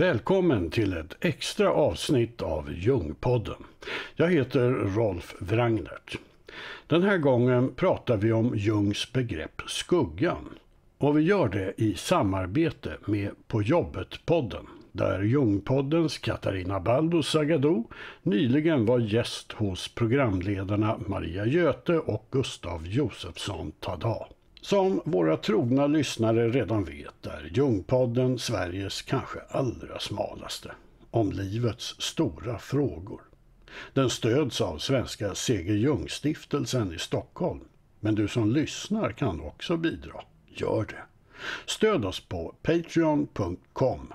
Välkommen till ett extra avsnitt av Ljungpodden. Jag heter Rolf Wrangnert. Den här gången pratar vi om Jungs begrepp skuggan. Och vi gör det i samarbete med På jobbet-podden där Ljungpoddens Katarina Baldo Sagadou nyligen var gäst hos programledarna Maria Göte och Gustav Josefsson Tadda. Som våra trogna lyssnare redan vet är Ljungpodden Sveriges kanske allra smalaste. Om livets stora frågor. Den stöds av Svenska Seger Ljungstiftelsen i Stockholm. Men du som lyssnar kan också bidra. Gör det. Stöd oss på patreon.com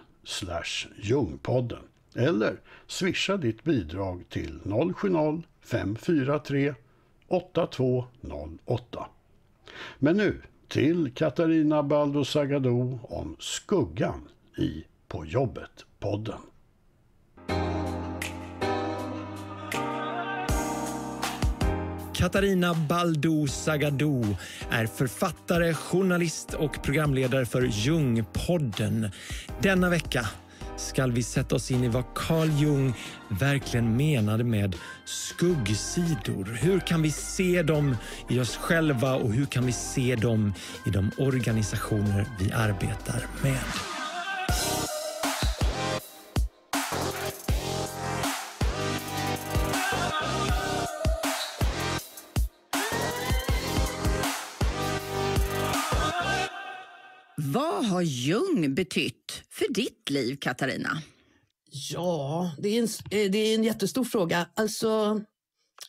Ljungpodden eller swisha ditt bidrag till 070-543 8208. Men nu till Katarina Baldo Sagadou om skuggan i På jobbet-podden. Katarina Baldo Sagadou är författare, journalist och programledare för Ljungpodden. Denna vecka Ska vi sätta oss in i vad Carl Jung verkligen menade med skuggsidor. Hur kan vi se dem i oss själva och hur kan vi se dem i de organisationer vi arbetar med? betytt för ditt liv, Katarina? Ja, det är en, eh, det är en jättestor fråga. Alltså,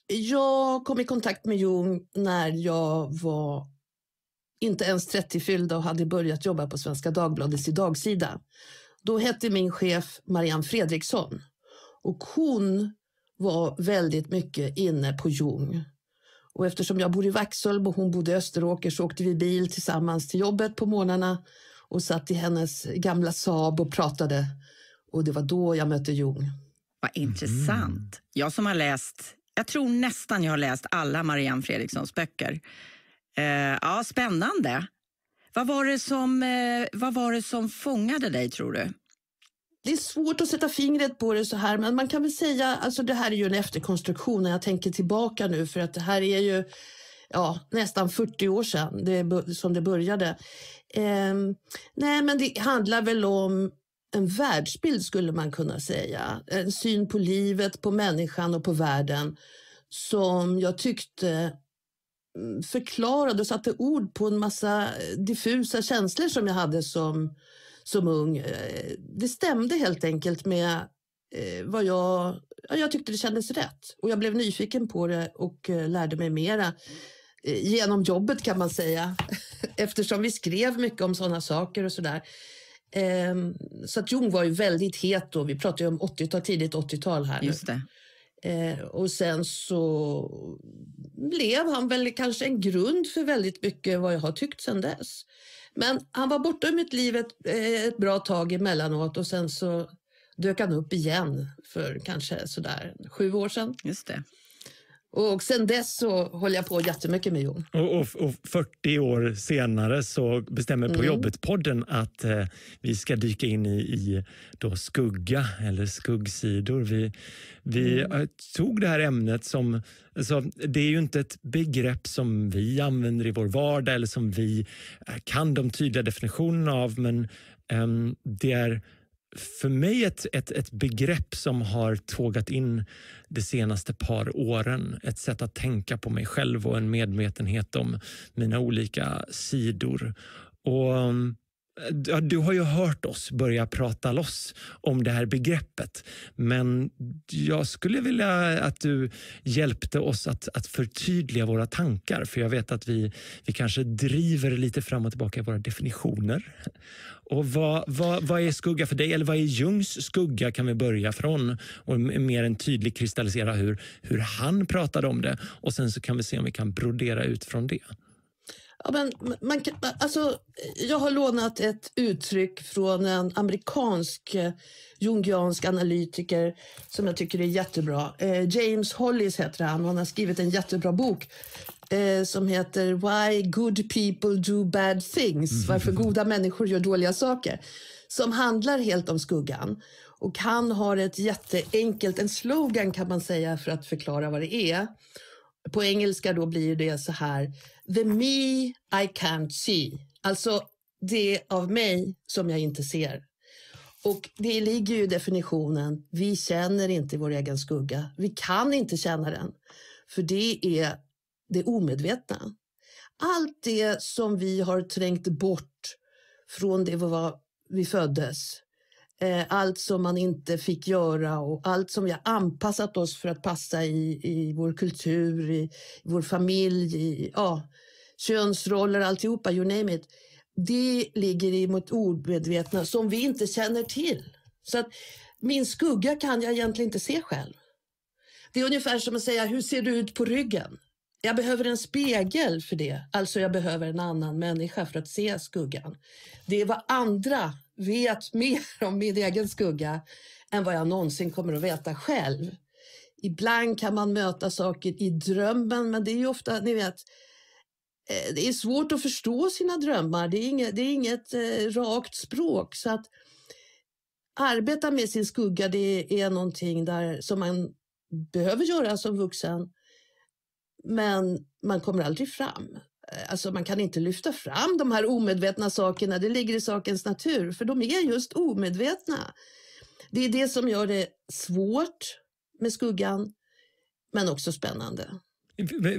jag kom i kontakt med Jung när jag var inte ens 30 fyllda och hade börjat jobba på Svenska Dagbladets idagsida. Då hette min chef Marianne Fredriksson och hon var väldigt mycket inne på Jung. Och eftersom jag bor i Vaxholm och hon bodde i Österåker så åkte vi bil tillsammans till jobbet på morgnarna och satt i hennes gamla Saab och pratade. Och det var då jag mötte Jung. Vad intressant. Mm. Jag som har läst, jag tror nästan jag har läst alla Marianne Fredrikssons böcker. Eh, ja, spännande. Vad var, det som, eh, vad var det som fångade dig tror du? Det är svårt att sätta fingret på det så här, men man kan väl säga, alltså det här är ju en efterkonstruktion när jag tänker tillbaka nu, för att det här är ju ja, nästan 40 år sedan det, som det började. Eh, nej, men det handlar väl om en världsbild skulle man kunna säga. En syn på livet, på människan och på världen som jag tyckte mm, förklarade och satte ord på en massa eh, diffusa känslor som jag hade som, som ung. Eh, det stämde helt enkelt med eh, vad jag... Jag tyckte det kändes rätt och jag blev nyfiken på det och lärde mig mera genom jobbet kan man säga, eftersom vi skrev mycket om sådana saker och sådär. Ehm, så att Jung var ju väldigt het då, vi pratar ju om 80-tal, tidigt 80-tal här Just det. Ehm, och sen så blev han väl kanske en grund för väldigt mycket vad jag har tyckt sedan dess. Men han var borta ur mitt liv ett, eh, ett bra tag emellanåt och sen så dök han upp igen för kanske sådär sju år sedan. Just det. Och sen dess så håller jag på jättemycket med Jon. Och, och, och 40 år senare så bestämmer På mm. jobbet-podden att eh, vi ska dyka in i, i, då skugga eller skuggsidor. Vi, vi mm. Eh, tog det här ämnet som... Alltså, det är ju inte ett begrepp som vi använder i vår vardag eller som vi eh, kan de tydliga definitionerna av, men eh, det är för mig ett, ett, ett begrepp som har tågat in de senaste par åren. Ett sätt att tänka på mig själv och en medvetenhet om mina olika sidor. Och eh, du har ju hört oss börja prata loss om det här begreppet, men jag skulle vilja att du hjälpte oss att, att förtydliga våra tankar, för jag vet att vi, vi kanske driver lite fram och tillbaka i våra definitioner. Och vad, vad, vad är skugga för dig? Eller vad är Jungs skugga kan vi börja från och mer än tydligt kristallisera hur, hur han pratade om det. Och sen så kan vi se om vi kan brodera ut från det. Ja, men man alltså, jag har lånat ett uttryck från en amerikansk eh, jungiansk analytiker som jag tycker är jättebra. Eh, James Hollis heter han och han har skrivit en jättebra bok eh, som heter Why Good People Do Bad Things, mhm. varför goda människor gör dåliga saker, som handlar helt om skuggan. Och han har ett jätteenkelt, en slogan kan man säga för att förklara vad det är. På engelska då blir det så här, the me I can't see. Alltså det av mig som jag inte ser. Och det ligger ju i definitionen, vi känner inte vår egen skugga. Vi kan inte känna den. För det är det omedvetna. Allt det som vi har trängt bort från det vi, var, vi föddes. Eh, allt som man inte fick göra och allt som vi har anpassat oss för att passa i, i vår kultur, i, i vår familj, i ja, könsroller, alltihopa, you name it. Det ligger i mot omedvetna som vi inte känner till. Så att min skugga kan jag egentligen inte se själv. Det är ungefär som att säga, hur ser du ut på ryggen? Jag behöver en spegel för det, alltså jag behöver en annan människa för att se skuggan. Det är vad andra vet mer om min egen skugga än vad jag någonsin kommer att veta själv. Ibland kan man möta saker i drömmen, men det är ju ofta, ni vet, eh, det är svårt att förstå sina drömmar. Det är inget, det är inget eh, rakt språk. Så att arbeta med sin skugga, det är någonting där som man behöver göra som vuxen men man kommer aldrig fram. Eh, alltså man kan inte lyfta fram de här omedvetna sakerna, det ligger i sakens natur, för de är just omedvetna. Det är det som gör det svårt med skuggan, men också spännande.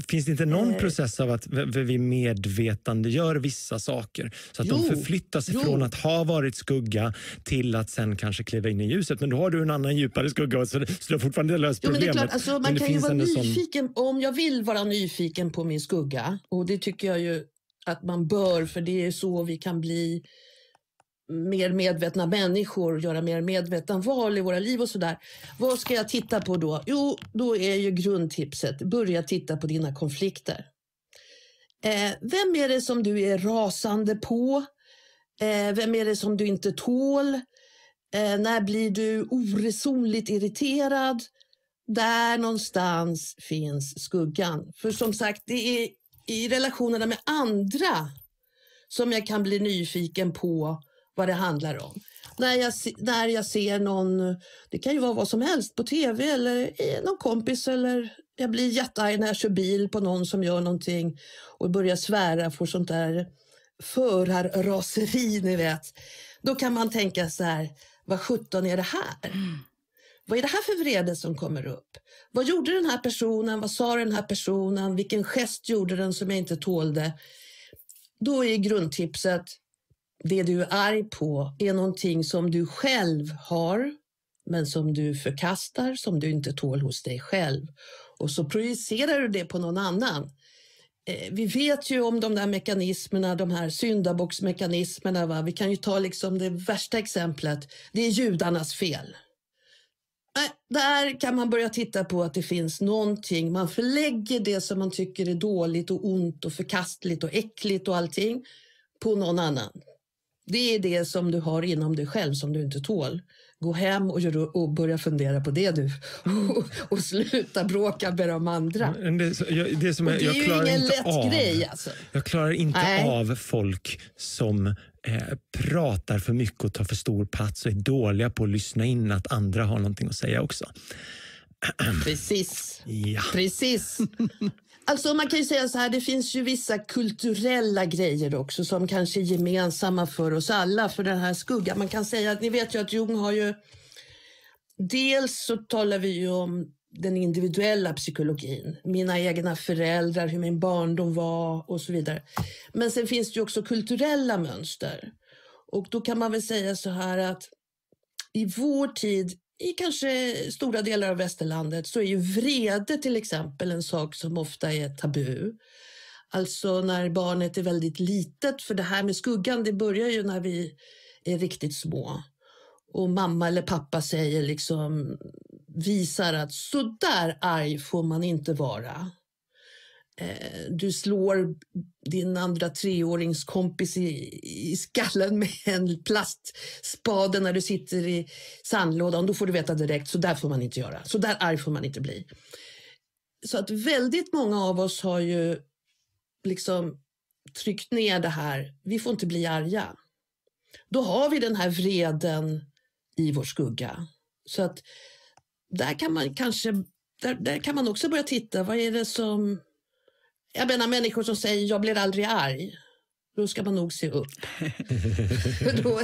Finns det inte någon eh. process av att vi medvetandegör vissa saker? Så att jo, de förflyttar sig från att ha varit skugga till att sen kanske kliva in i ljuset. Men då har du en annan djupare skugga så, du har fortfarande löst problemet. Jo, men det är klart, alltså, man kan ju vara nyfiken. Sån... Om jag vill vara nyfiken på min skugga och det tycker jag ju att man bör för det är så vi kan bli mer medvetna människor, göra mer medvetna val i våra liv och sådär. Vad ska jag titta på då? Jo, då är ju grundtipset, börja titta på dina konflikter. Eh, vem är det som du är rasande på? Eh, vem är det som du inte tål? Eh, när blir du oresonligt irriterad? Där någonstans finns skuggan. För som sagt, det är i relationerna med andra som jag kan bli nyfiken på vad det handlar om. När jag, när jag ser någon, det kan ju vara vad som helst, på tv eller någon kompis eller jag blir jättearg när jag kör bil på någon som gör någonting och börjar svära, får sånt där förarraseri, ni vet. Då kan man tänka så här, vad sjutton är det här? Mm. Vad är det här för vrede som kommer upp? Vad gjorde den här personen? Vad sa den här personen? Vilken gest gjorde den som jag inte tålde? Då är grundtipset, det du är arg på är någonting som du själv har men som du förkastar, som du inte tål hos dig själv. Och så projicerar du det på någon annan. Eh, vi vet ju om de där mekanismerna, de här syndabocksmekanismerna. Va? Vi kan ju ta liksom det värsta exemplet. Det är judarnas fel. Där kan man börja titta på att det finns någonting. Man förlägger det som man tycker är dåligt och ont och förkastligt och äckligt och allting på någon annan. Det är det som du har inom dig själv som du inte tål. Gå hem och, och börja fundera på det du. och, och sluta bråka med de andra. Det, jag, det, som är, och det är klarar ju ingen lätt av, grej. Alltså. Jag klarar inte Nej. av folk som eh, pratar för mycket och tar för stor plats och är dåliga på att lyssna in att andra har någonting att säga också. Precis. Ja. Precis. Alltså man kan ju säga så här, det finns ju vissa kulturella grejer också som kanske är gemensamma för oss alla, för den här skuggan. Man kan säga att ni vet ju att Jung har ju... Dels så talar vi ju om den individuella psykologin, mina egna föräldrar, hur min barndom var och så vidare. Men sen finns det ju också kulturella mönster. Och då kan man väl säga så här att i vår tid i kanske stora delar av västerlandet så är ju vrede till exempel en sak som ofta är tabu. Alltså när barnet är väldigt litet, för det här med skuggan det börjar ju när vi är riktigt små. Och mamma eller pappa säger liksom, visar att så där arg får man inte vara. Eh, du slår din andra treåringskompis i, i skallen med en plastspade när du sitter i sandlådan, då får du veta direkt, så där får man inte göra. Så där arg får man inte bli. Så att väldigt många av oss har ju liksom tryckt ner det här, vi får inte bli arga. Då har vi den här vreden i vår skugga. Så att där kan man kanske där, där kan man också börja titta, vad är det som jag menar människor som säger jag blir aldrig arg. Då ska man nog se upp. för, då,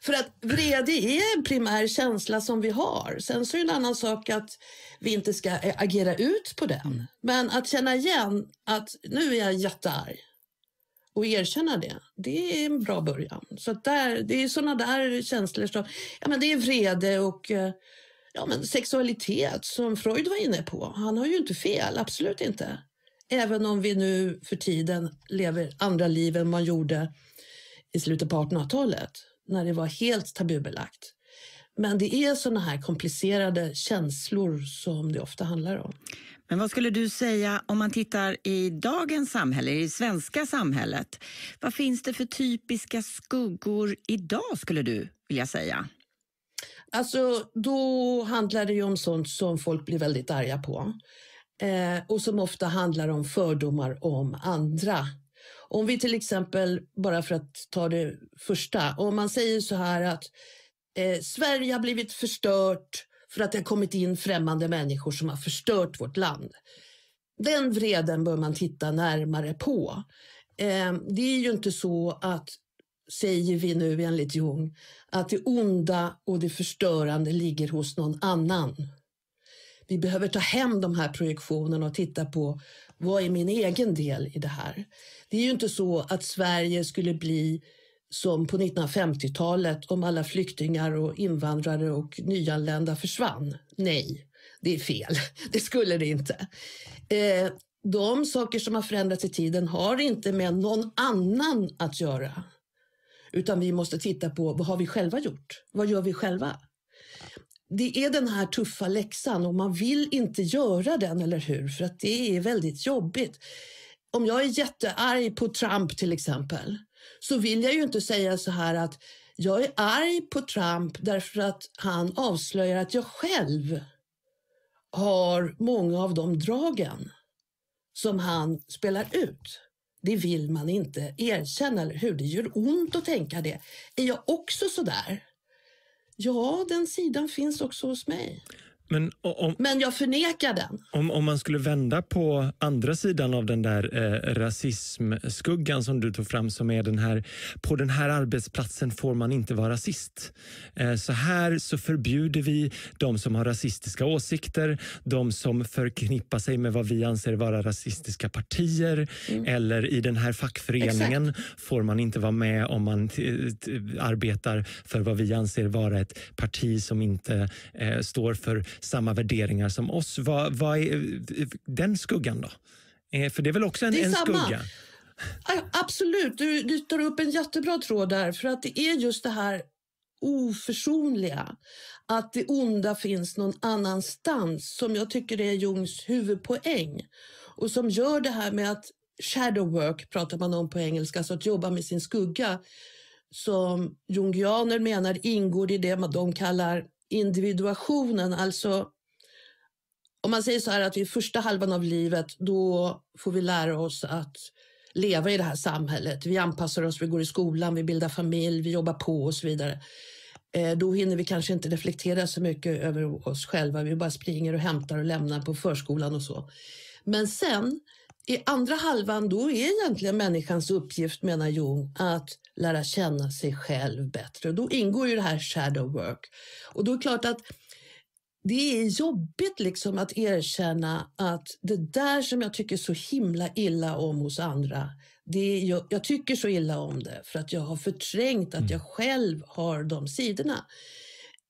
för att vrede är en primär känsla som vi har. Sen så är det en annan sak att vi inte ska eh, agera ut på den. Men att känna igen att nu är jag jättearg och erkänna det, det är en bra början. Så där, det är såna där känslor som, ja men det är vrede och eh, ja, men sexualitet som Freud var inne på. Han har ju inte fel, absolut inte. Även om vi nu för tiden lever andra liv än man gjorde i slutet på 1800-talet när det var helt tabubelagt. Men det är sådana här komplicerade känslor som det ofta handlar om. Men vad skulle du säga om man tittar i dagens samhälle, i det svenska samhället? Vad finns det för typiska skuggor idag skulle du vilja säga? Alltså, då handlar det ju om sånt som folk blir väldigt arga på eh, och som ofta handlar om fördomar om andra. Om vi till exempel, bara för att ta det första, om man säger så här att eh, Sverige har blivit förstört för att det har kommit in främmande människor som har förstört vårt land. Den vreden bör man titta närmare på. Eh, det är ju inte så att säger vi nu enligt Jung, att det onda och det förstörande ligger hos någon annan vi behöver ta hem de här projektionerna och titta på vad är min egen del i det här? Det är ju inte så att Sverige skulle bli som på 1950-talet om alla flyktingar och invandrare och nyanlända försvann. Nej, det är fel. Det skulle det inte. Eh, de saker som har förändrats i tiden har inte med någon annan att göra. Utan vi måste titta på vad har vi själva gjort? Vad gör vi själva? det är den här tuffa läxan och man vill inte göra den, eller hur? För att det är väldigt jobbigt. Om jag är jättearg på Trump till exempel, så vill jag ju inte säga så här att jag är arg på Trump därför att han avslöjar att jag själv har många av de dragen som han spelar ut. Det vill man inte erkänna, eller hur? Det gör ont att tänka det. Är jag också så där? Ja, den sidan finns också hos mig. Men, om, men jag förnekar den. Om, om man skulle vända på andra sidan av den där eh, rasismskuggan som du tog fram som är den här, på den här arbetsplatsen får man inte vara rasist. Eh, så här så förbjuder vi de som har rasistiska åsikter, de som förknippar sig med vad vi anser vara rasistiska partier mm. eller i den här fackföreningen Exakt. får man inte vara med om man arbetar för vad vi anser vara ett parti som inte eh, står för samma värderingar som oss. Vad, vad är den skuggan då? Eh, för det är väl också en, en skugga? Absolut, du, du tar upp en jättebra tråd där för att det är just det här oförsonliga. Att det onda finns någon annanstans som jag tycker är Jungs huvudpoäng och som gör det här med att shadow work pratar man om på engelska, alltså att jobba med sin skugga som jungianer menar ingår i det de kallar individuationen, alltså om man säger så här att i första halvan av livet då får vi lära oss att leva i det här samhället. Vi anpassar oss, vi går i skolan, vi bildar familj, vi jobbar på och så vidare. Eh, då hinner vi kanske inte reflektera så mycket över oss själva. Vi bara springer och hämtar och lämnar på förskolan och så. Men sen i andra halvan då är egentligen människans uppgift, menar Jung, att lära känna sig själv bättre. Och då ingår ju det här shadow work. Och då är det klart att det är jobbigt liksom att erkänna att det där som jag tycker så himla illa om hos andra, det jag, jag, tycker så illa om det för att jag har förträngt att mm. jag själv har de sidorna.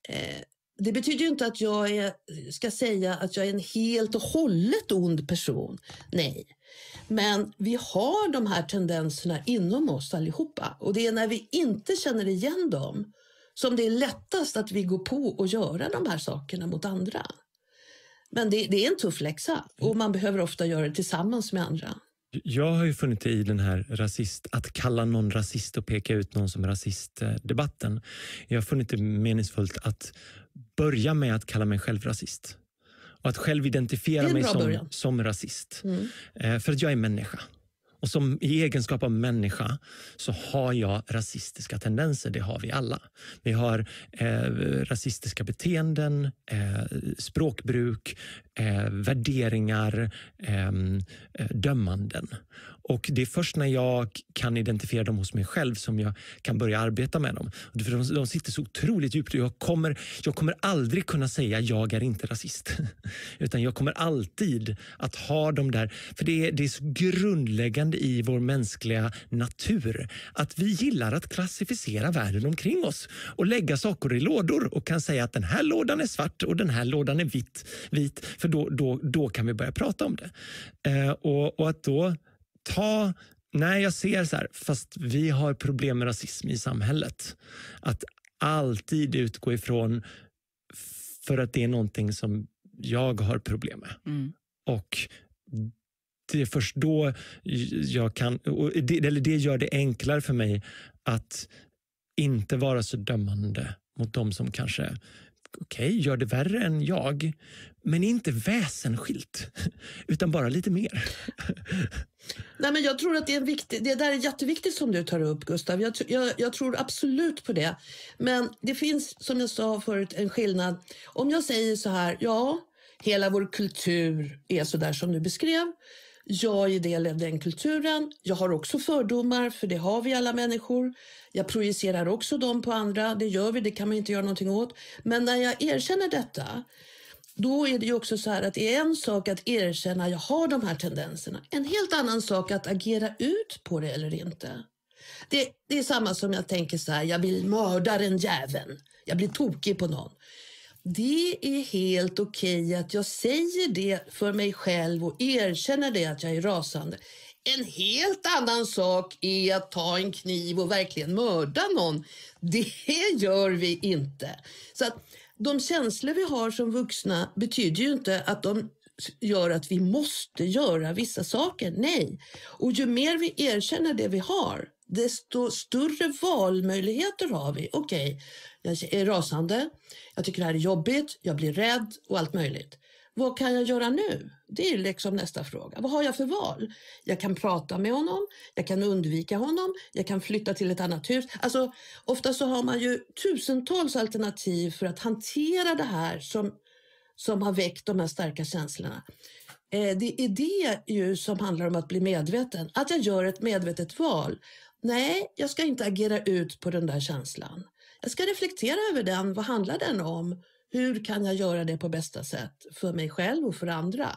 Eh, det betyder ju inte att jag är, ska säga att jag är en helt och hållet ond person. Nej, men vi har de här tendenserna inom oss allihopa och det är när vi inte känner igen dem som det är lättast att vi går på och göra de här sakerna mot andra. Men det, det är en tuff läxa mm. och man behöver ofta göra det tillsammans med andra. Jag har ju funnit i den här rasist, att kalla någon rasist och peka ut någon som rasist-debatten. Jag har funnit det meningsfullt att börja med att kalla mig själv rasist att själv identifiera mig som, som rasist. Mm. Eh, för att jag är människa. Och som i egenskap av människa så har jag rasistiska tendenser, det har vi alla. Vi har eh, rasistiska beteenden, eh, språkbruk, eh, värderingar, ehm, eh, dömanden. Och Det är först när jag kan identifiera dem hos mig själv som jag kan börja arbeta med dem. För de, de sitter så otroligt djupt. Jag kommer, jag kommer aldrig kunna säga jag är inte rasist. Utan jag kommer alltid att ha dem där. För det är, det är så grundläggande i vår mänskliga natur att vi gillar att klassificera världen omkring oss och lägga saker i lådor och kan säga att den här lådan är svart och den här lådan är vit. vit för då, då, då kan vi börja prata om det. Eh, och, och att då ta när jag ser så här, fast vi har problem med rasism i samhället. Att alltid utgå ifrån för att det är någonting som jag har problem med. Mm. Och det är först då jag kan, det, eller det gör det enklare för mig att inte vara så dömande mot de som kanske okej, okay, gör det värre än jag men inte väsensskilt, utan bara lite mer. Nej, men jag tror att det, är viktig, det där är jätteviktigt som du tar upp, Gustav. Jag, jag, jag, tror absolut på det. Men det finns, som jag sa förut, en skillnad. Om jag säger så här, ja, hela vår kultur är så där som du beskrev. Jag är del av den kulturen. Jag har också fördomar, för det har vi alla människor. Jag projicerar också dem på andra. Det gör vi, det kan man inte göra någonting åt. Men när jag erkänner detta då är det ju också så här att det är en sak att erkänna att jag har de här tendenserna, en helt annan sak att agera ut på det eller inte. Det, det är samma som jag tänker så här, jag vill mörda den jäveln, jag blir tokig på någon. Det är helt okej okay att jag säger det för mig själv och erkänner det att jag är rasande. En helt annan sak är att ta en kniv och verkligen mörda någon. Det gör vi inte. Så att de känslor vi har som vuxna betyder ju inte att de gör att vi måste göra vissa saker. Nej, och ju mer vi erkänner det vi har, desto större valmöjligheter har vi. Okej, okay, jag är rasande, jag tycker det här är jobbigt, jag blir rädd och allt möjligt. Vad kan jag göra nu? Det är liksom nästa fråga. Vad har jag för val? Jag kan prata med honom, jag kan undvika honom, jag kan flytta till ett annat hus. Alltså, ofta så har man ju tusentals alternativ för att hantera det här som, som har väckt de här starka känslorna. Eh, det är det ju som handlar om att bli medveten, att jag gör ett medvetet val. Nej, jag ska inte agera ut på den där känslan. Jag ska reflektera över den, vad handlar den om? Hur kan jag göra det på bästa sätt för mig själv och för andra?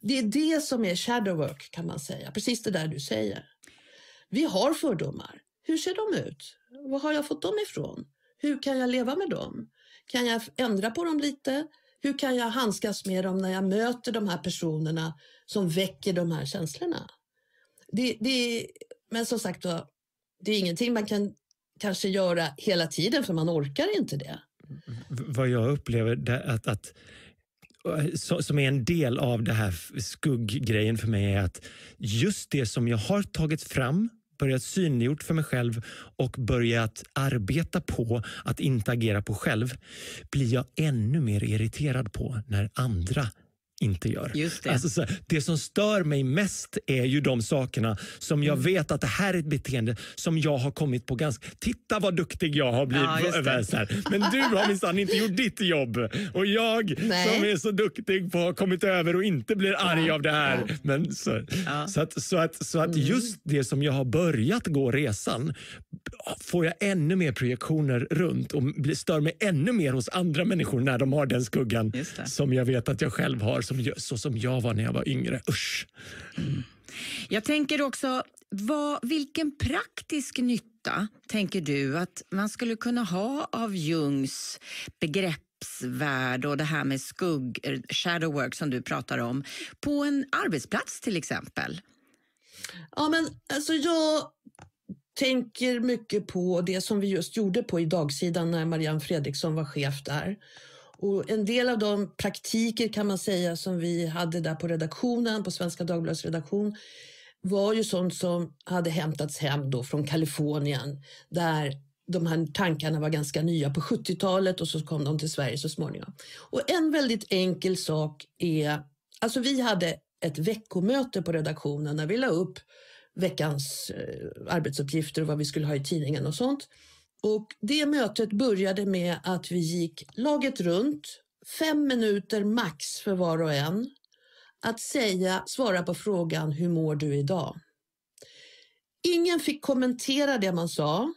Det är det som är shadow work kan man säga, precis det där du säger. Vi har fördomar. Hur ser de ut? Var har jag fått dem ifrån? Hur kan jag leva med dem? Kan jag ändra på dem lite? Hur kan jag handskas med dem när jag möter de här personerna som väcker de här känslorna? Det, det, men som sagt då, det är ingenting man kan kanske göra hela tiden för man orkar inte det vad jag upplever att, att som är en del av det här skugggrejen för mig är att just det som jag har tagit fram börjat synliggjort för mig själv och börjat arbeta på att inte agera på själv blir jag ännu mer irriterad på när andra inte gör. Just det. Alltså, det som stör mig mest är ju de sakerna som jag mm. vet att det här är ett beteende som jag har kommit på ganska... Titta vad duktig jag har blivit. Ja, över så här. Men du har minsann inte gjort ditt jobb. Och jag Nej. som är så duktig på har kommit över och inte blir arg ja. av det här. Ja. Men så, så, att, så, att, så att mm. just det som jag har börjat gå resan får jag ännu mer projektioner runt och stör mig ännu mer hos andra människor när de har den skuggan som jag vet att jag själv har som, så som jag var när jag var yngre. Usch! Mm. Jag tänker också, vad, vilken praktisk nytta tänker du att man skulle kunna ha av Jungs begreppsvärld och det här med skugg, eh, shadow work som du pratar om, på en arbetsplats till exempel? Ja, men alltså jag tänker mycket på det som vi just gjorde på i dagsidan när Marianne Fredriksson var chef där. Och en del av de praktiker kan man säga som vi hade där på redaktionen, på Svenska Dagbladets redaktion, var ju sånt som hade hämtats hem då från Kalifornien där de här tankarna var ganska nya på 70-talet och så kom de till Sverige så småningom. Och en väldigt enkel sak är, alltså vi hade ett veckomöte på redaktionen när vi la upp veckans eh, arbetsuppgifter och vad vi skulle ha i tidningen och sånt. Och det mötet började med att vi gick laget runt, fem minuter max för var och en, att säga, svara på frågan hur mår du idag? Ingen fick kommentera det man sa.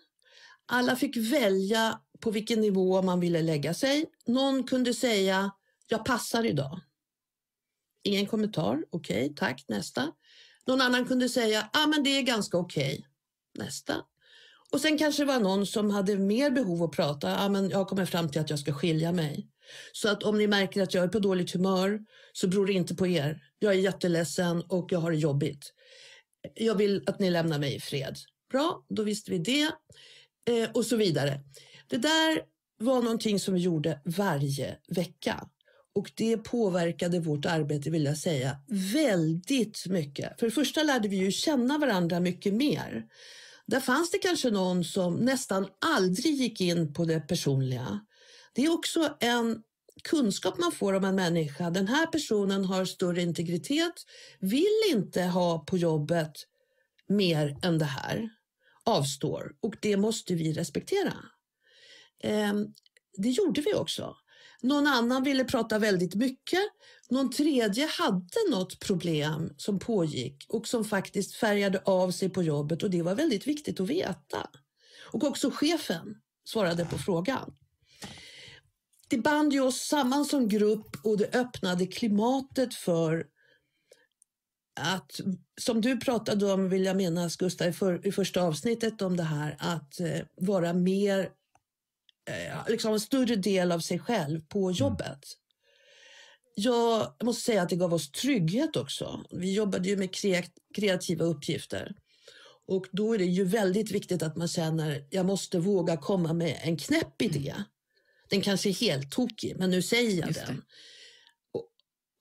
Alla fick välja på vilken nivå man ville lägga sig. Någon kunde säga, jag passar idag. Ingen kommentar, okej, okay, tack, nästa. Någon annan kunde säga, ah, men det är ganska okej. Okay. Nästa, och sen kanske det var någon som hade mer behov att prata. Ja, men jag har kommit fram till att jag ska skilja mig. Så att om ni märker att jag är på dåligt humör så beror det inte på er. Jag är jätteledsen och jag har det jobbigt. Jag vill att ni lämnar mig i fred. Bra, då visste vi det. Eh, och så vidare. Det där var någonting som vi gjorde varje vecka. Och det påverkade vårt arbete, vill jag säga, väldigt mycket. För det första lärde vi ju känna varandra mycket mer. Där fanns det kanske någon som nästan aldrig gick in på det personliga. Det är också en kunskap man får om en människa. Den här personen har större integritet, vill inte ha på jobbet mer än det här, avstår och det måste vi respektera. Ehm, det gjorde vi också. Någon annan ville prata väldigt mycket. Någon tredje hade något problem som pågick och som faktiskt färgade av sig på jobbet och det var väldigt viktigt att veta. Och också chefen svarade på frågan. Det band ju oss samman som grupp och det öppnade klimatet för att, som du pratade om, vill jag minnas Gustav, i, första avsnittet om det här, att eh, vara mer Eh, liksom en större del av sig själv på mm. jobbet. Jag måste säga att det gav oss trygghet också. Vi jobbade ju med kreativa uppgifter. Och då är det ju väldigt viktigt att man känner, jag måste våga komma med en knäpp idé. Mm. Den kanske är helt tokig, men nu säger jag Just den. Och,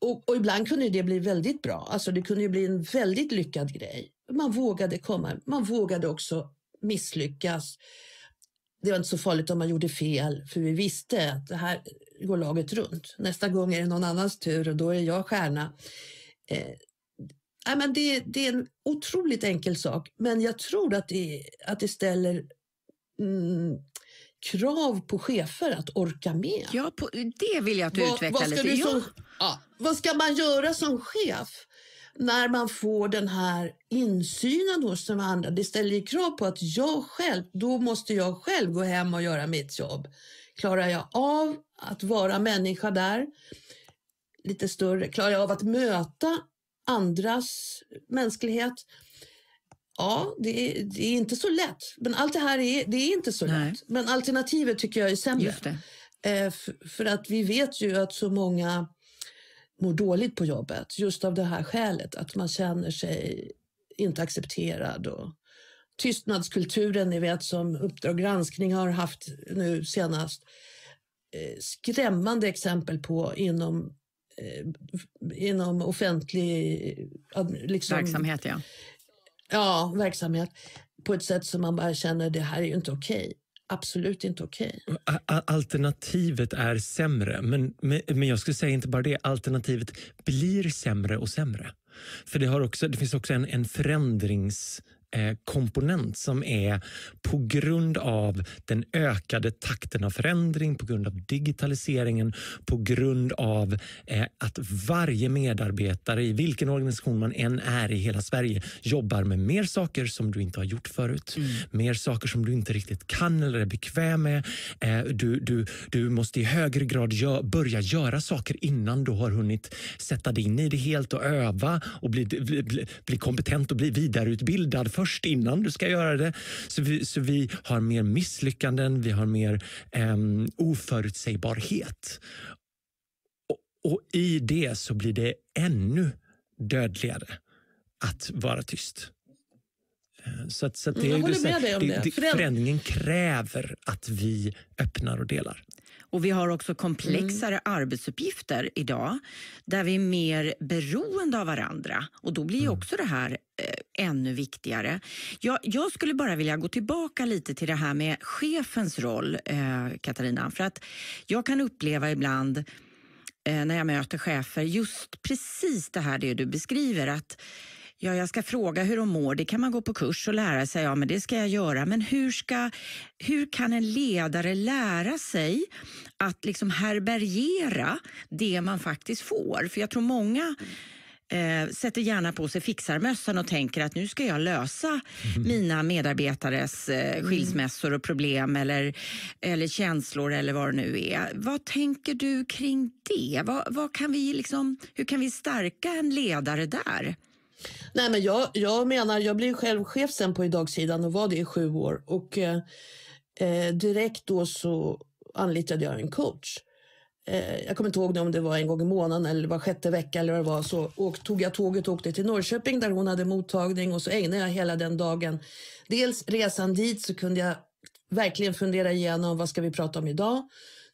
och, och, ibland kunde det bli väldigt bra. Alltså det kunde ju bli en väldigt lyckad grej. Man vågade komma, man vågade också misslyckas det var inte så farligt om man gjorde fel, för vi visste att det här går laget runt. Nästa gång är det någon annans tur och då är jag stjärna. Eh, men det, det är en otroligt enkel sak, men jag tror att det, att det ställer mm, krav på chefer att orka med. Ja, på, det vill jag att du Va, utvecklar lite. Som, ja. Vad ska man göra som chef? när man får den här insynen hos de andra, det ställer ju krav på att jag själv, då måste jag själv gå hem och göra mitt jobb. Klarar jag av att vara människa där, lite större, klarar jag av att möta andras mänsklighet? Ja, det är, det är inte så lätt. Men allt det här är, det är inte så Nej. lätt. Men alternativet tycker jag är sämre. Eh, för, för att vi vet ju att så många mår dåligt på jobbet just av det här skälet att man känner sig inte accepterad. Och tystnadskulturen, ni vet som Uppdrag granskning har haft nu senast, eh, skrämmande exempel på inom, eh, inom offentlig eh, liksom, verksamhet. Ja. ja, verksamhet på ett sätt som man bara känner det här är ju inte okej absolut inte okej. Okay. Alternativet är sämre, men, men jag skulle säga inte bara det. Alternativet blir sämre och sämre. För det, har också, det finns också en, en förändrings Eh, komponent som är på grund av den ökade takten av förändring, på grund av digitaliseringen, på grund av eh, att varje medarbetare i vilken organisation man än är i hela Sverige jobbar med mer saker som du inte har gjort förut. Mm. Mer saker som du inte riktigt kan eller är bekväm med. Eh, du, du, du måste i högre grad gör, börja göra saker innan du har hunnit sätta dig in i det helt och öva och bli, bli, bli kompetent och bli vidareutbildad först innan du ska göra det. Så vi, så vi har mer misslyckanden, vi har mer eh, oförutsägbarhet. Och, och i det så blir det ännu dödligare att vara tyst. Eh, så, att, så att mm, det jag håller med dig om det. det. Förändringen kräver att vi öppnar och delar. Och vi har också komplexare mm. arbetsuppgifter idag där vi är mer beroende av varandra och då blir mm. också det här eh, ännu viktigare. Jag, jag, skulle bara vilja gå tillbaka lite till det här med chefens roll, eh, Katarina, för att jag kan uppleva ibland eh, när jag möter chefer just precis det här det du beskriver att ja, jag ska fråga hur de mår, det kan man gå på kurs och lära sig, ja men det ska jag göra, men hur, ska, hur kan en ledare lära sig att liksom härbärgera det man faktiskt får? För jag tror många eh, sätter gärna på sig fixarmössan och tänker att nu ska jag lösa mm. mina medarbetares eh, mm. skilsmässor och problem eller, eller känslor eller vad det nu är. Vad tänker du kring det? Vad, vad kan vi liksom, hur kan vi stärka en ledare där? Nej, men jag, jag menar, jag blev själv chef sen på idagsidan och var det i sju år. Och eh, eh, direkt då så anlitade jag en coach. Eh, jag kommer inte ihåg om det var en gång i månaden eller var sjätte vecka eller vad det var. Så och tog jag tåget och åkte till Norrköping där hon hade mottagning och så ägnade jag hela den dagen. Dels resan dit så kunde jag verkligen fundera igenom vad ska vi prata om idag?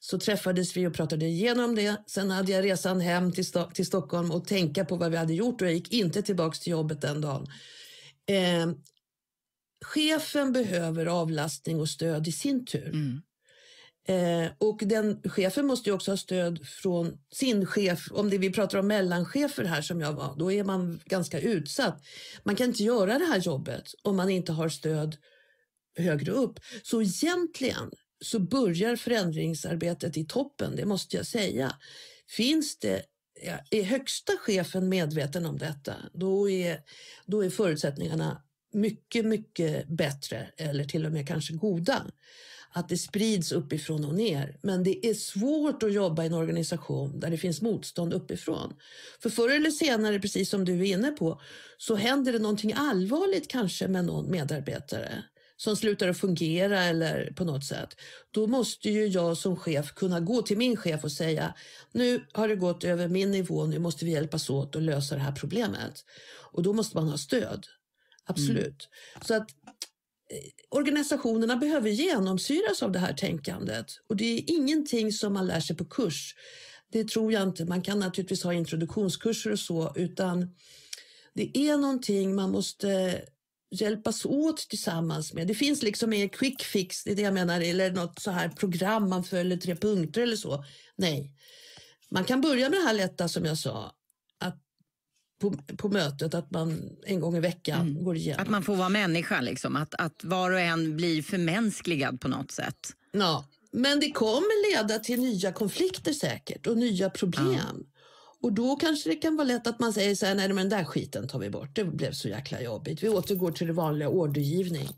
Så träffades vi och pratade igenom det. Sen hade jag resan hem till, Sto till Stockholm och tänka på vad vi hade gjort och jag gick inte tillbaks till jobbet den dagen. Eh, chefen behöver avlastning och stöd i sin tur. Mm. Eh, och den chefen måste ju också ha stöd från sin chef. Om det vi pratar om mellanchefer här som jag var, då är man ganska utsatt. Man kan inte göra det här jobbet om man inte har stöd högre upp. Så egentligen så börjar förändringsarbetet i toppen, det måste jag säga. Finns det är högsta chefen medveten om detta, då är, då är förutsättningarna mycket, mycket bättre eller till och med kanske goda. Att det sprids uppifrån och ner. Men det är svårt att jobba i en organisation där det finns motstånd uppifrån. För förr eller senare, precis som du är inne på, så händer det någonting allvarligt kanske med någon medarbetare som slutar att fungera eller på något sätt. Då måste ju jag som chef kunna gå till min chef och säga nu har det gått över min nivå, nu måste vi hjälpas åt att lösa det här problemet. Och då måste man ha stöd. Absolut. Mm. Så att eh, organisationerna behöver genomsyras av det här tänkandet och det är ingenting som man lär sig på kurs. Det tror jag inte. Man kan naturligtvis ha introduktionskurser och så utan det är någonting man måste hjälpas åt tillsammans med. Det finns liksom ingen quick fix, det är det jag menar, eller något så här program man följer tre punkter eller så. Nej, man kan börja med det här lätta som jag sa, att på, på mötet att man en gång i veckan mm. går igenom. Att man får vara människa, liksom. att, att var och en blir förmänskligad på något sätt. Ja, men det kommer leda till nya konflikter säkert och nya problem. Ja. Och då kanske det kan vara lätt att man säger så här, nej men den där skiten tar vi bort, det blev så jäkla jobbigt. Vi återgår till det vanliga ordergivning.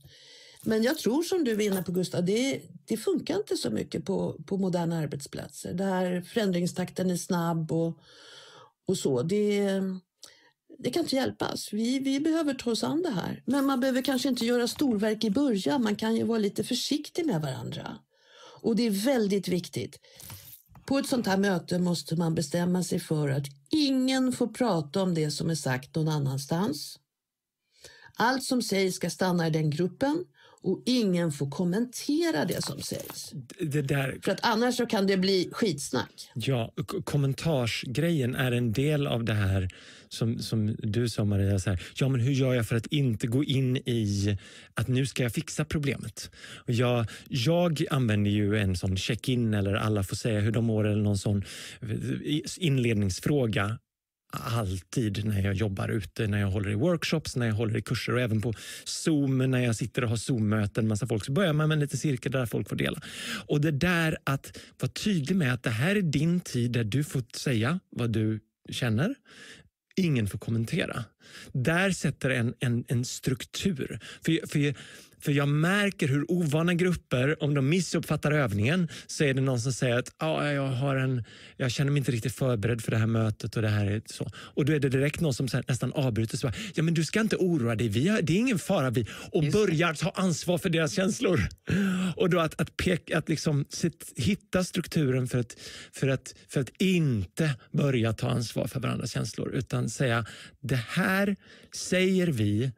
Men jag tror som du var inne på Gustav, det, det funkar inte så mycket på, på moderna arbetsplatser. Där förändringstakten är snabb och, och så. Det, det kan inte hjälpas. Vi, vi behöver ta oss an det här. Men man behöver kanske inte göra storverk i början. Man kan ju vara lite försiktig med varandra. Och det är väldigt viktigt. På ett sånt här möte måste man bestämma sig för att ingen får prata om det som är sagt någon annanstans. Allt som sägs ska stanna i den gruppen och ingen får kommentera det som sägs. Det där... För att annars så kan det bli skitsnack. Ja, kommentarsgrejen är en del av det här som, som du sa Maria, så här, ja men hur gör jag för att inte gå in i att nu ska jag fixa problemet? Och jag, jag använder ju en sån check-in eller alla får säga hur de mår eller någon sån eh, inledningsfråga alltid när jag jobbar ute, när jag håller i workshops, när jag håller i kurser och även på Zoom, när jag sitter och har Zoom-möten massa folk, så börjar man med en liten cirkel där folk får dela. Och det där att vara tydlig med att det här är din tid där du får säga vad du känner. Ingen får kommentera. Där sätter en, en, en struktur. För, för för jag märker hur ovana grupper, om de missuppfattar övningen, så är det någon som säger att ah, jag, har en, jag känner mig inte riktigt förberedd för det här mötet och det här är så. Och då är det direkt någon som nästan avbryter och säger, ja men du ska inte oroa dig, vi har, det är ingen fara vi. Och Just börjar ta ansvar för deras känslor. Och då att, att, peka, att liksom hitta strukturen för att, för, att, för att inte börja ta ansvar för varandras känslor utan säga, det här säger vi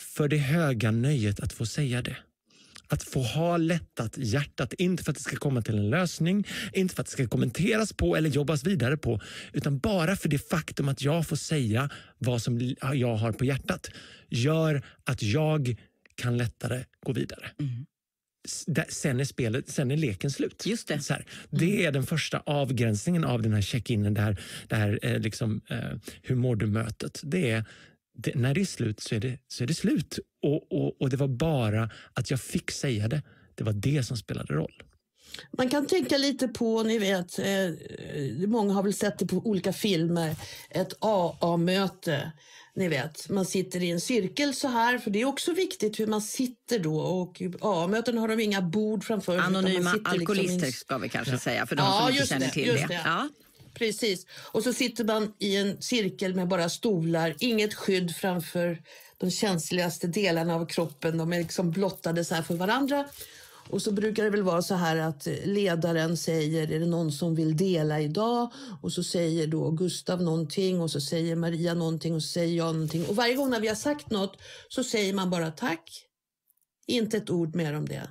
för det höga nöjet att få säga det. Att få ha lättat hjärtat, inte för att det ska komma till en lösning, inte för att det ska kommenteras på eller jobbas vidare på, utan bara för det faktum att jag får säga vad som jag har på hjärtat gör att jag kan lättare gå vidare. Mm sen är, spelet, sen är leken slut. Just det. Så här, det mm. är den första avgränsningen av den här check in det här, det här eh, liksom, eh, hur mår du-mötet. Det är det, när det är slut så är det, så är det slut. Och, och, och det var bara att jag fick säga det. Det var det som spelade roll. Man kan tänka lite på, ni vet, eh, många har väl sett det på olika filmer, ett AA-möte. Ni vet, man sitter i en cirkel så här, för det är också viktigt hur man sitter då. Och AA-möten har de inga bord framför sig. Anonyma liksom alkoholister liksom ska vi kanske säga, för de ja, som inte känner det, till det. det. Ja. Precis. Och så sitter man i en cirkel med bara stolar, inget skydd framför de känsligaste delarna av kroppen. De är liksom blottade så här för varandra. Och så brukar det väl vara så här att ledaren säger, är det någon som vill dela idag? Och så säger då Gustav någonting och så säger Maria någonting och så säger jag någonting. Och varje gång när vi har sagt något så säger man bara tack. Inte ett ord mer om det.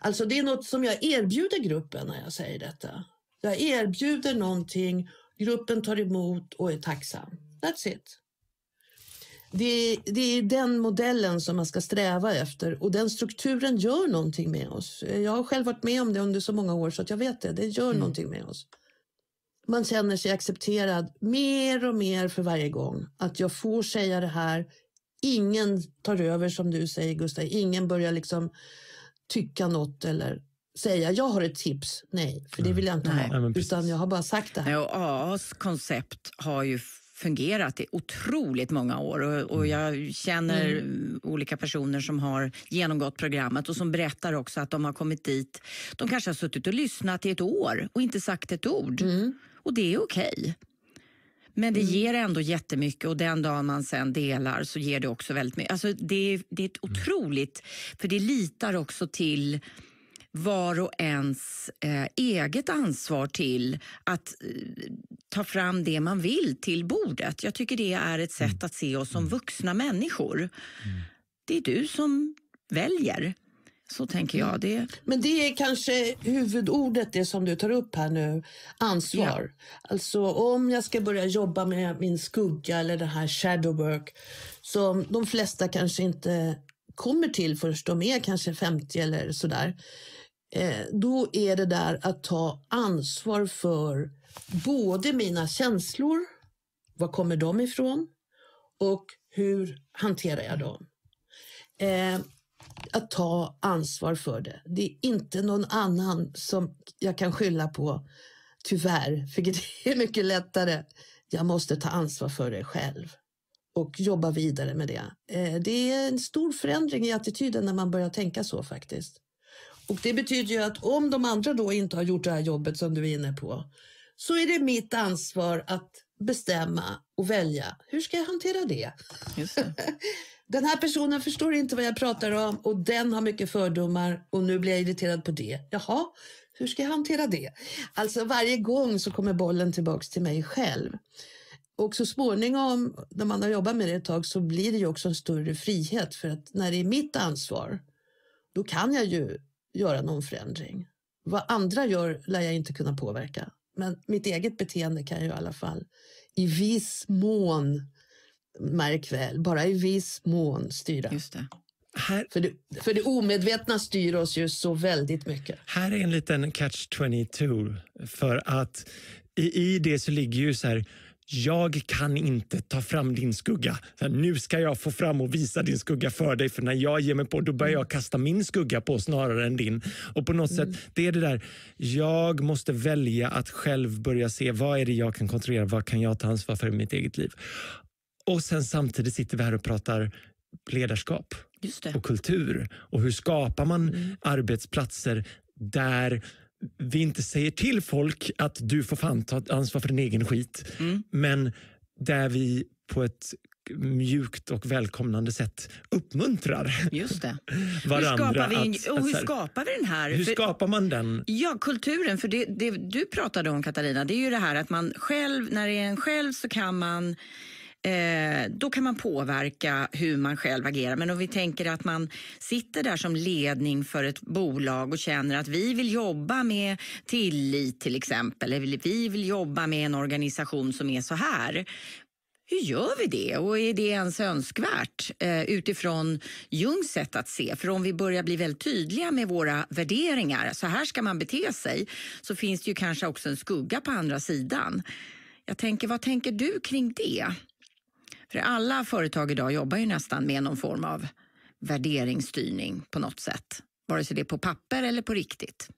Alltså det är något som jag erbjuder gruppen när jag säger detta. Jag erbjuder någonting, gruppen tar emot och är tacksam. That's it. Det är, det är, den modellen som man ska sträva efter och den strukturen gör någonting med oss. Jag har själv varit med om det under så många år så att jag vet det. Det gör mm. någonting med oss. Man känner sig accepterad mer och mer för varje gång. Att jag får säga det här. Ingen tar över som du säger Gustav. Ingen börjar liksom tycka något eller säga jag har ett tips. Nej, för det mm. vill jag inte mm. ha. Nej. Utan jag har bara sagt det här. Och AAs koncept har ju fungerat i otroligt många år och, och mm. jag känner mm. olika personer som har genomgått programmet och som berättar också att de har kommit dit. De kanske har suttit och lyssnat i ett år och inte sagt ett ord mm. och det är okej. Okay. Men det mm. ger ändå jättemycket och den dagen man sen delar så ger det också väldigt mycket. Alltså det, det är ett mm. otroligt, för det litar också till var och ens eh, eget ansvar till att eh, ta fram det man vill till bordet. Jag tycker det är ett sätt mm. att se oss som mm. vuxna människor. Mm. Det är du som väljer. Så tänker jag. Det... Men det är kanske huvudordet, det som du tar upp här nu. Ansvar. Ja. Alltså om jag ska börja jobba med min skugga eller det här shadowwork som de flesta kanske inte kommer till först de är kanske 50 eller sådär. Eh, då är det där att ta ansvar för både mina känslor, var kommer de ifrån och hur hanterar jag dem? Eh, att ta ansvar för det. Det är inte någon annan som jag kan skylla på, tyvärr, för det är mycket lättare. Jag måste ta ansvar för det själv och jobba vidare med det. Eh, det är en stor förändring i attityden när man börjar tänka så faktiskt. Och det betyder ju att om de andra då inte har gjort det här jobbet som du är inne på, så är det mitt ansvar att bestämma och välja. Hur ska jag hantera det? det. den här personen förstår inte vad jag pratar om och den har mycket fördomar och nu blir jag irriterad på det. Jaha, hur ska jag hantera det? Alltså varje gång så kommer bollen tillbaks till mig själv. Och så småningom, när man har jobbat med det ett tag, så blir det ju också en större frihet. För att när det är mitt ansvar, då kan jag ju göra någon förändring. Vad andra gör lär jag inte kunna påverka, men mitt eget beteende kan jag i alla fall i viss mån, märk väl, bara i viss mån styra. Just det. Här... För, det, för det omedvetna styr oss ju så väldigt mycket. Här är en liten catch 22 för att i, i det så ligger ju så här jag kan inte ta fram din skugga. Nu ska jag få fram och visa din skugga för dig för när jag ger mig på då börjar jag kasta min skugga på snarare än din. Och på något mm. sätt, det är det där, jag måste välja att själv börja se vad är det jag kan kontrollera, vad kan jag ta ansvar för i mitt eget liv? Och sen samtidigt sitter vi här och pratar ledarskap och kultur och hur skapar man mm. arbetsplatser där vi inte säger till folk att du får fan ta ansvar för din egen skit. Mm. Men där vi på ett mjukt och välkomnande sätt uppmuntrar Just det. varandra. Hur skapar vi, en, att, hur skapar vi den här? Hur för, skapar man den? Ja, kulturen. För det, det, du pratade om Katarina, det är ju det här att man själv, när det är en själv så kan man eh, då kan man påverka hur man själv agerar. Men om vi tänker att man sitter där som ledning för ett bolag och känner att vi vill jobba med tillit till exempel, eller vi vill jobba med en organisation som är så här. Hur gör vi det och är det ens önskvärt eh, utifrån Jungs sätt att se? För om vi börjar bli väldigt tydliga med våra värderingar, så här ska man bete sig, så finns det ju kanske också en skugga på andra sidan. Jag tänker, vad tänker du kring det? För alla företag idag jobbar ju nästan med någon form av värderingsstyrning på något sätt, vare sig det är på papper eller på riktigt.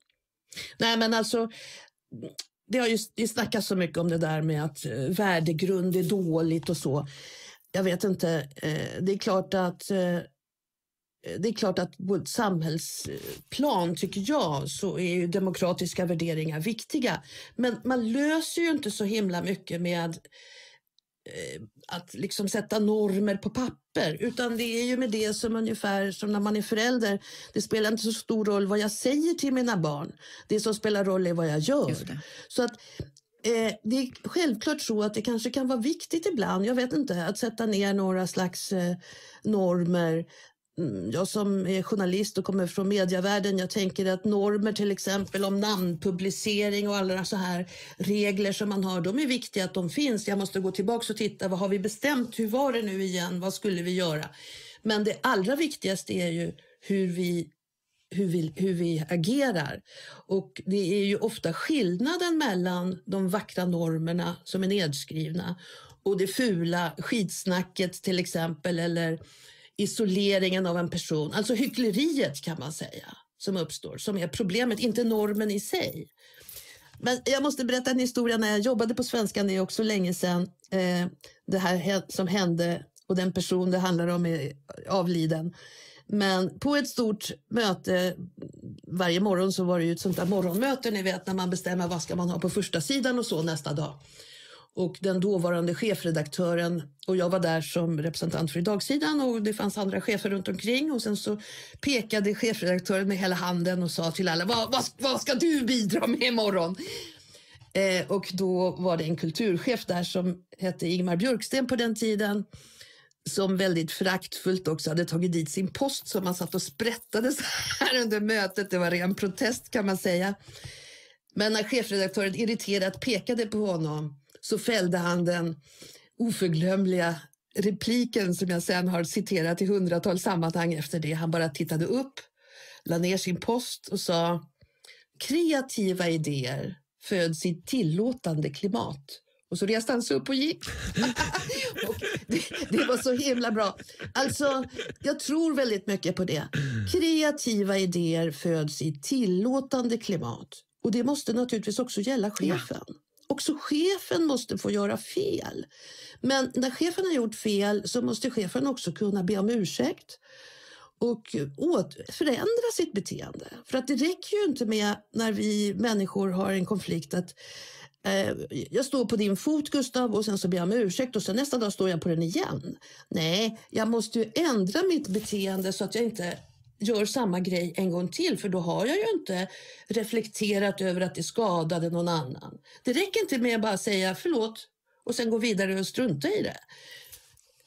Nej, men alltså det har ju det snackats så mycket om det där med att eh, värdegrund är dåligt och så. Jag vet inte. Eh, det är klart att eh, det är klart att på ett samhällsplan, tycker jag, så är ju demokratiska värderingar viktiga. Men man löser ju inte så himla mycket med att liksom sätta normer på papper, utan det är ju med det som ungefär som när man är förälder. Det spelar inte så stor roll vad jag säger till mina barn. Det som spelar roll är vad jag gör. Så att eh, det är självklart så att det kanske kan vara viktigt ibland, jag vet inte, att sätta ner några slags eh, normer Mm, jag som är journalist och kommer från medievärlden, jag tänker att normer till exempel om namnpublicering och alla så här regler som man har, de är viktiga att de finns. Jag måste gå tillbaka och titta, vad har vi bestämt? Hur var det nu igen? Vad skulle vi göra? Men det allra viktigaste är ju hur vi hur vi, hur vi agerar. Och det är ju ofta skillnaden mellan de vackra normerna som är nedskrivna och det fula skitsnacket till exempel eller isoleringen av en person, alltså hyckleriet kan man säga, som uppstår, som är problemet, inte normen i sig. Men jag måste berätta en historia när jag jobbade på Svenskan, det är också länge sedan, eh, det här som hände och den person det handlar om är avliden. Men på ett stort möte, varje morgon så var det ju ett sånt där morgonmöte, ni vet när man bestämmer vad ska man ha på första sidan och så nästa dag. Och den dåvarande chefredaktören och jag var där som representant för Idagsidan och det fanns andra chefer runt omkring och sen så pekade chefredaktören med hela handen och sa till alla, vad, vad, vad ska du bidra med imorgon? Eh, och då var det en kulturchef där som hette Ingmar Björksten på den tiden som väldigt fraktfullt också hade tagit dit sin post som man satt och sprättade så här under mötet. Det var ren protest kan man säga. Men när chefredaktören irriterat pekade på honom så fällde han den oförglömliga repliken som jag sen har citerat i hundratals sammanhang efter det. Han bara tittade upp, la ner sin post och sa kreativa idéer föds i tillåtande klimat. Och så reste han sig upp och gick. och det, det, var så himla bra. Alltså, jag tror väldigt mycket på det. Kreativa idéer föds i tillåtande klimat. Och det måste naturligtvis också gälla chefen. Ja. Också chefen måste få göra fel. Men när chefen har gjort fel så måste chefen också kunna be om ursäkt och förändra sitt beteende. För att det räcker ju inte med när vi människor har en konflikt att eh, jag står på din fot Gustav och sen så ber jag om ursäkt och sen nästa dag står jag på den igen. Nej, jag måste ju ändra mitt beteende så att jag inte gör samma grej en gång till för då har jag ju inte reflekterat över att det skadade någon annan. Det räcker inte med att bara säga förlåt och sen gå vidare och strunta i det.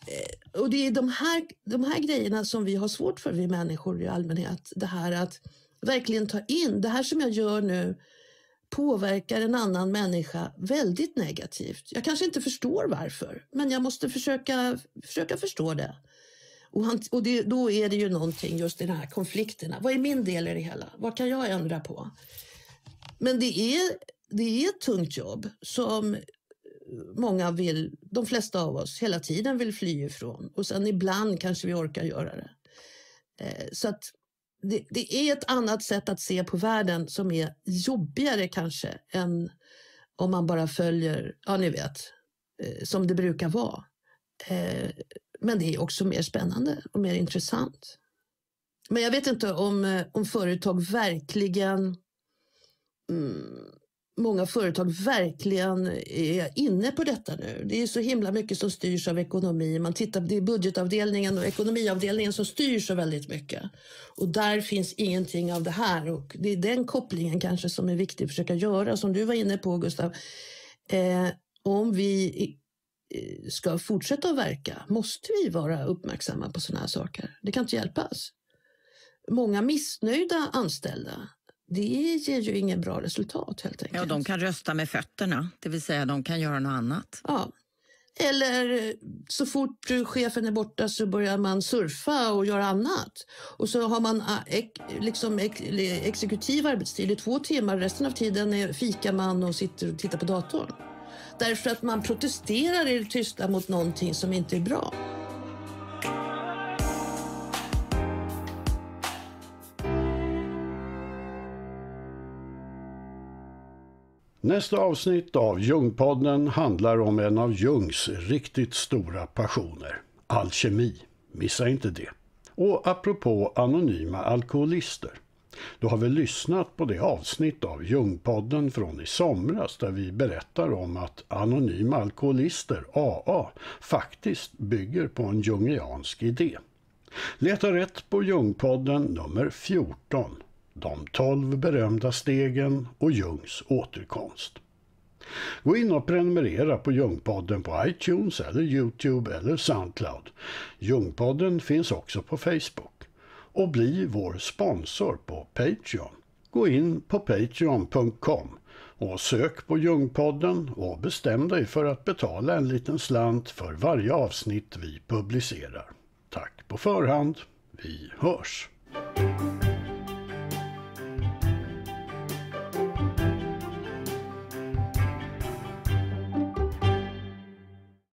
Eh, och det är de här, de här grejerna som vi har svårt för, vi människor i allmänhet. Det här att verkligen ta in, det här som jag gör nu påverkar en annan människa väldigt negativt. Jag kanske inte förstår varför, men jag måste försöka, försöka förstå det. Och, han, och det, då är det ju någonting just i de här konflikterna. Vad är min del i det hela? Vad kan jag ändra på? Men det är, det är ett tungt jobb som många vill, de flesta av oss, hela tiden vill fly ifrån. Och sen ibland kanske vi orkar göra det. Eh, så att det, det, är ett annat sätt att se på världen som är jobbigare kanske än om man bara följer, ja ni vet, eh, som det brukar vara. Eh, men det är också mer spännande och mer intressant. Men jag vet inte om, eh, om företag verkligen... Mm, många företag verkligen är inne på detta nu. Det är så himla mycket som styrs av ekonomi. Man tittar, det är budgetavdelningen och ekonomiavdelningen som styr så väldigt mycket. Och där finns ingenting av det här. Och det är den kopplingen kanske som är viktig att försöka göra, som du var inne på Gustav. Eh, om vi Eh, ska fortsätta att verka måste vi vara uppmärksamma på sådana här saker. Det kan inte hjälpas. Många missnöjda anställda det ger ju inget bra resultat helt enkelt. Ja, de kan rösta med fötterna, det vill säga de kan göra något annat. Ja. Eller eh, så fort chefen är borta så börjar man surfa och göra annat. Och så har man eh, liksom exekutiv arbetstid i två timmar, resten av tiden är fikar man och sitter och tittar på datorn därför att man protesterar i det tysta mot någonting som inte är bra. Nästa avsnitt av Ljungpodden handlar om en av Ljungs riktigt stora passioner, alkemi. Missa inte det. Och apropå anonyma alkoholister. Du har väl lyssnat på det avsnitt av Ljungpodden från i somras där vi berättar om att Anonyma Alkoholister, AA, faktiskt bygger på en jungiansk idé. Leta rätt på Ljungpodden nummer 14, De 12 berömda stegen och Ljungs återkomst. Gå in och prenumerera på Ljungpodden på iTunes eller Youtube eller Soundcloud. Ljungpodden finns också på Facebook och bli vår sponsor på Patreon. Gå in på patreon.com och sök på Ljungpodden och bestäm dig för att betala en liten slant för varje avsnitt vi publicerar. Tack på förhand. Vi hörs!